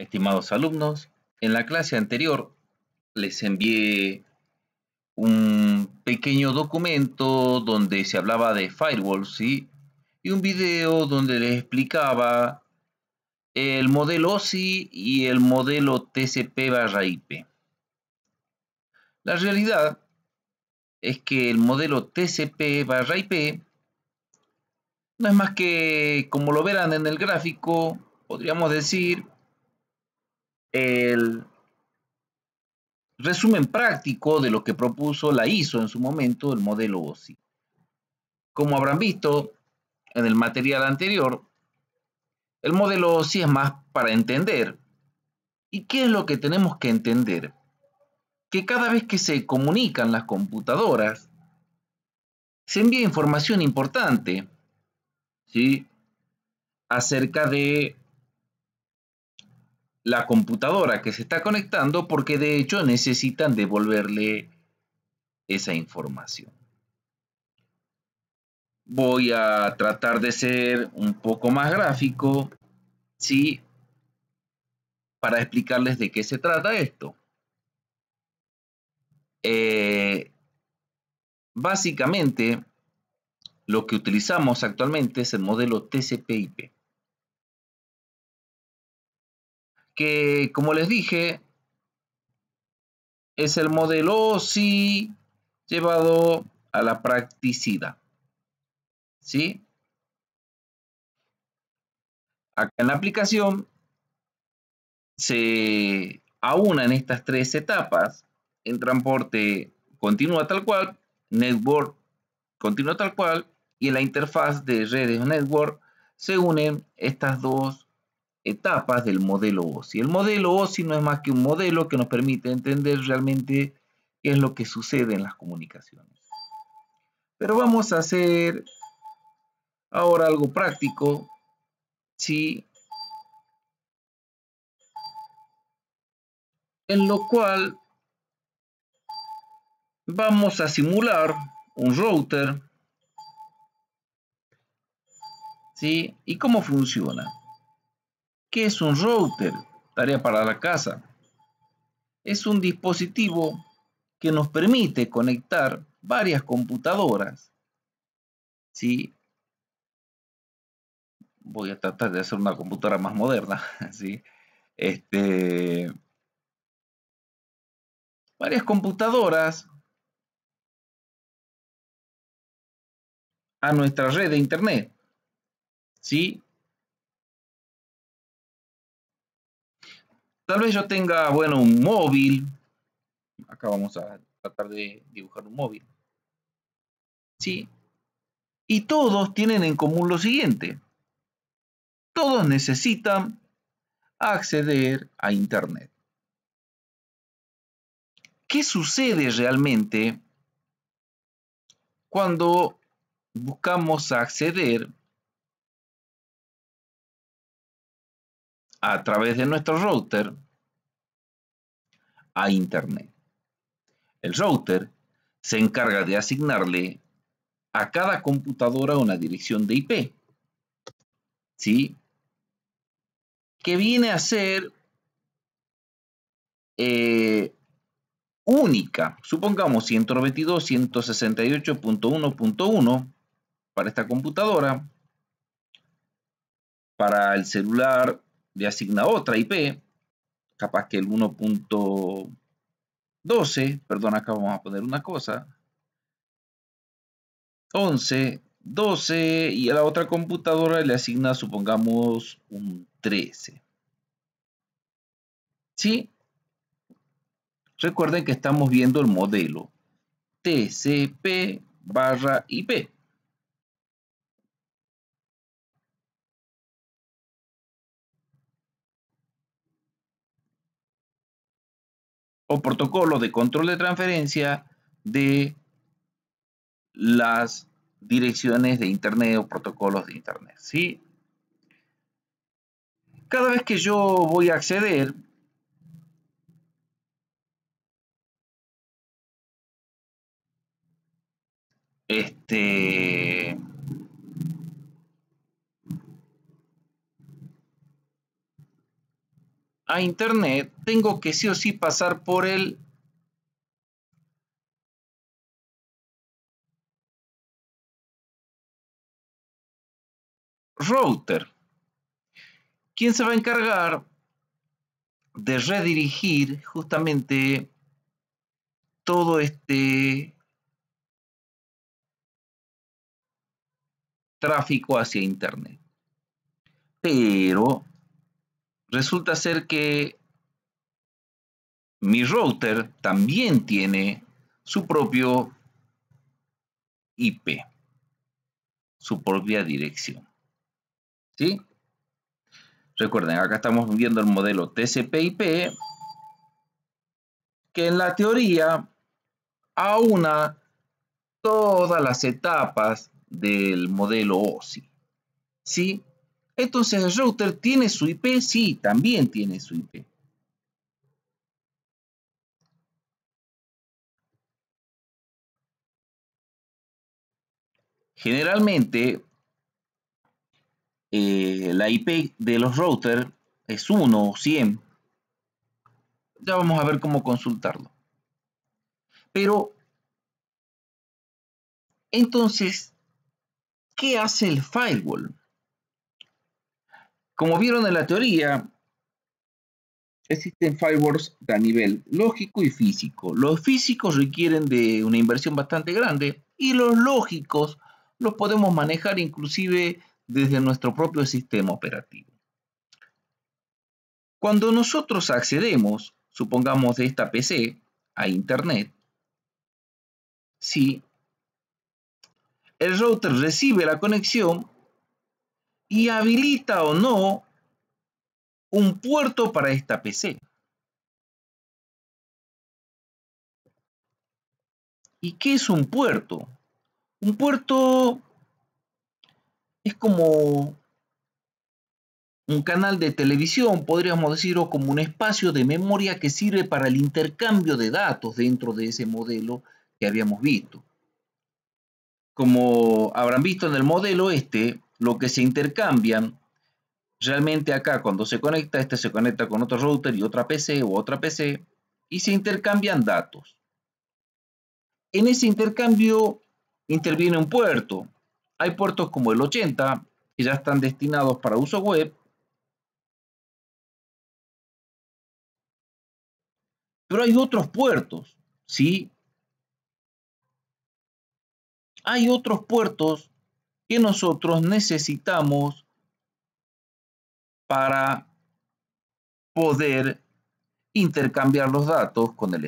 estimados alumnos, en la clase anterior les envié un pequeño documento donde se hablaba de firewalls y un video donde les explicaba el modelo OSI y el modelo TCP barra IP. La realidad es que el modelo TCP barra IP no es más que, como lo verán en el gráfico, podríamos decir el resumen práctico de lo que propuso la ISO en su momento, el modelo OSI. Como habrán visto en el material anterior, el modelo OSI es más para entender. ¿Y qué es lo que tenemos que entender? Que cada vez que se comunican las computadoras, se envía información importante ¿sí? acerca de la computadora que se está conectando porque de hecho necesitan devolverle esa información. Voy a tratar de ser un poco más gráfico, ¿sí? Para explicarles de qué se trata esto. Eh, básicamente, lo que utilizamos actualmente es el modelo TCP/IP. que como les dije, es el modelo OSI llevado a la practicidad. ¿Sí? Acá en la aplicación se aunan estas tres etapas en transporte continúa tal cual, network continúa tal cual y en la interfaz de redes network se unen estas dos etapas del modelo OSI. El modelo OSI no es más que un modelo que nos permite entender realmente qué es lo que sucede en las comunicaciones. Pero vamos a hacer ahora algo práctico. Sí. En lo cual vamos a simular un router. ¿Sí? ¿Y cómo funciona? ¿Qué es un router? Tarea para la casa. Es un dispositivo que nos permite conectar varias computadoras. ¿sí? Voy a tratar de hacer una computadora más moderna. ¿sí? Este, varias computadoras a nuestra red de internet. ¿sí? Tal vez yo tenga, bueno, un móvil. Acá vamos a tratar de dibujar un móvil. ¿Sí? Y todos tienen en común lo siguiente. Todos necesitan acceder a Internet. ¿Qué sucede realmente cuando buscamos acceder a través de nuestro router a Internet. El router se encarga de asignarle a cada computadora una dirección de IP. ¿Sí? Que viene a ser eh, única. Supongamos 168.1.1 para esta computadora. Para el celular le asigna otra IP, capaz que el 1.12, perdón, acá vamos a poner una cosa, 11, 12 y a la otra computadora le asigna, supongamos, un 13. ¿Sí? Recuerden que estamos viendo el modelo TCP barra IP. o protocolo de control de transferencia de las direcciones de Internet o protocolos de Internet. ¿sí? Cada vez que yo voy a acceder, este, a internet, tengo que sí o sí pasar por el router, quien se va a encargar de redirigir justamente todo este tráfico hacia Internet. Pero resulta ser que mi router también tiene su propio IP, su propia dirección. ¿Sí? Recuerden, acá estamos viendo el modelo TCP/IP, que en la teoría aúna todas las etapas del modelo OSI. ¿Sí? Entonces el router tiene su IP, sí, también tiene su IP. Generalmente, eh, la IP de los routers es 1 o 100. Ya vamos a ver cómo consultarlo. Pero, entonces, ¿qué hace el firewall? Como vieron en la teoría, existen firewalls a nivel lógico y físico. Los físicos requieren de una inversión bastante grande y los lógicos los podemos manejar inclusive desde nuestro propio sistema operativo. Cuando nosotros accedemos, supongamos de esta PC, a Internet, si el router recibe la conexión, y habilita o no un puerto para esta PC. ¿Y qué es un puerto? Un puerto es como un canal de televisión, podríamos decir, o como un espacio de memoria que sirve para el intercambio de datos dentro de ese modelo que habíamos visto. Como habrán visto en el modelo este, lo que se intercambian, realmente acá cuando se conecta, este se conecta con otro router y otra PC o otra PC, y se intercambian datos. En ese intercambio interviene un puerto. Hay puertos como el 80, que ya están destinados para uso web, Pero hay otros puertos, ¿sí? Hay otros puertos que nosotros necesitamos para poder intercambiar los datos con el